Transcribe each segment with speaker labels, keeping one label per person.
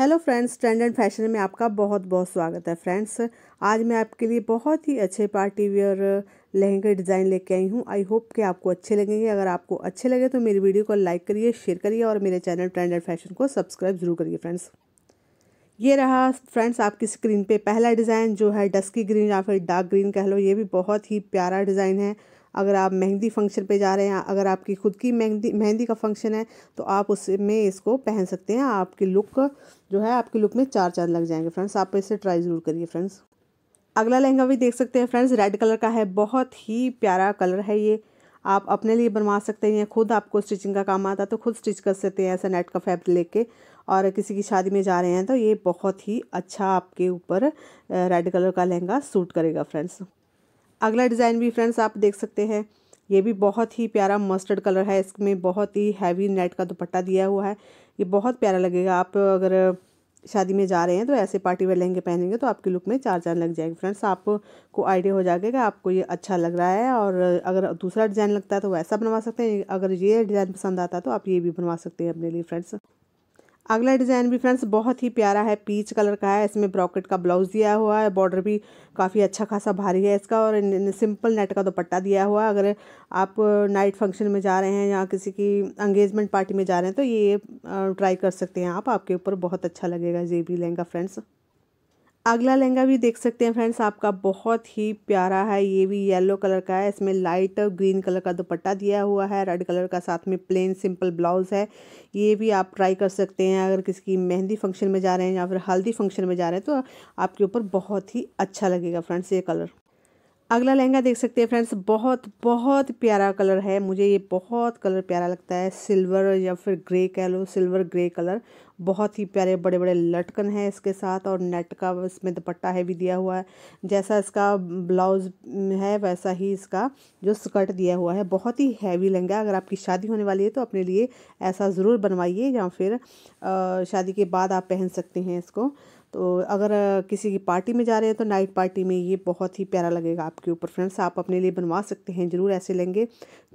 Speaker 1: hello friends trend and fashion में आपका बहुत बहुत स्वागत है फ्रेंड्स आज मैं आपके लिए बहुत ही अच्छे पार्टी वेयर लहंगे डिज़ाइन लेके आई हूँ आई होप कि आपको अच्छे लगेंगे अगर आपको अच्छे लगे तो मेरी वीडियो को लाइक करिए शेयर करिए और मेरे चैनल ट्रेंड एंड फैशन को सब्सक्राइब ज़रूर करिए फ्रेंड्स ये रहा फ्रेंड्स आपकी स्क्रीन पर पहला डिज़ाइन जो है डस्की ग्रीन या फिर डार्क ग्रीन कह लो ये भी बहुत ही प्यारा डिज़ाइन है अगर आप मेहंदी फंक्शन पे जा रहे हैं अगर आपकी खुद की मेहंदी मेहंदी का फंक्शन है तो आप उसमें इसको पहन सकते हैं आपकी लुक जो है आपकी लुक में चार चांद लग जाएंगे फ्रेंड्स आप इसे ट्राई ज़रूर करिए फ्रेंड्स अगला लहंगा भी देख सकते हैं फ्रेंड्स रेड कलर का है बहुत ही प्यारा कलर है ये आप अपने लिए बनवा सकते हैं खुद आपको स्टिचिंग का काम आता है तो खुद स्टिच कर सकते हैं ऐसा नेट का फैब्रिक लेके और किसी की शादी में जा रहे हैं तो ये बहुत ही अच्छा आपके ऊपर रेड कलर का लहंगा सूट करेगा फ्रेंड्स अगला डिज़ाइन भी फ्रेंड्स आप देख सकते हैं ये भी बहुत ही प्यारा मस्टर्ड कलर है इसमें बहुत ही हैवी नेट का दुपट्टा दिया हुआ है ये बहुत प्यारा लगेगा आप अगर शादी में जा रहे हैं तो ऐसे पार्टी वेयर लहंगे पहनेंगे तो आपके लुक में चार चार लग जाएंगे फ्रेंड्स आपको आइडिया हो जाएगा आपको ये अच्छा लग रहा है और अगर दूसरा डिज़ाइन लगता है तो वैसा बनवा सकते हैं अगर ये डिज़ाइन पसंद आता है तो आप ये भी बनवा सकते हैं अपने लिए फ्रेंड्स अगला डिज़ाइन भी फ्रेंड्स बहुत ही प्यारा है पीच कलर का है इसमें ब्रॉकेट का ब्लाउज दिया हुआ है बॉर्डर भी काफ़ी अच्छा खासा भारी है इसका और सिंपल नेट का दुपट्टा दिया हुआ है अगर आप नाइट फंक्शन में जा रहे हैं या किसी की एंगेजमेंट पार्टी में जा रहे हैं तो ये ट्राई कर सकते हैं आप आपके ऊपर बहुत अच्छा लगेगा ये भी लहंगा फ्रेंड्स अगला लहंगा भी देख सकते हैं फ्रेंड्स आपका बहुत ही प्यारा है ये भी येलो कलर का है इसमें लाइट ग्रीन कलर का दुपट्टा दिया हुआ है रेड कलर का साथ में प्लेन सिंपल ब्लाउज है ये भी आप ट्राई कर सकते हैं अगर किसी की मेहंदी फंक्शन में जा रहे हैं या फिर हल्दी फंक्शन में जा रहे हैं तो आपके ऊपर बहुत ही अच्छा लगेगा फ्रेंड्स ये कलर अगला लहंगा देख सकते हैं फ्रेंड्स बहुत बहुत प्यारा कलर है मुझे ये बहुत कलर प्यारा लगता है सिल्वर या फिर ग्रे कह लो सिल्वर ग्रे कलर बहुत ही प्यारे बड़े बड़े लटकन है इसके साथ और नेट का इसमें दुपट्टा है भी दिया हुआ है जैसा इसका ब्लाउज है वैसा ही इसका जो स्कर्ट दिया हुआ है बहुत ही हैवी लहंगा अगर आपकी शादी होने वाली है तो अपने लिए ऐसा ज़रूर बनवाइए या फिर शादी के बाद आप पहन सकते हैं इसको तो अगर किसी की पार्टी में जा रहे हैं तो नाइट पार्टी में ये बहुत ही प्यारा लगेगा आपके ऊपर फ्रेंड्स आप अपने लिए बनवा सकते हैं ज़रूर ऐसे लहंगे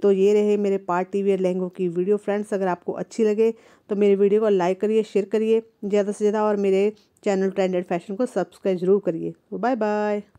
Speaker 1: तो ये रहे मेरे पार्टी वेयर लहंगों की वीडियो फ्रेंड्स अगर आपको अच्छी लगे तो मेरे वीडियो को लाइक करिए शेयर करिए ज़्यादा से ज़्यादा और मेरे चैनल ट्रेंडेड फैशन को सब्सक्राइब ज़रूर करिए बाय बाय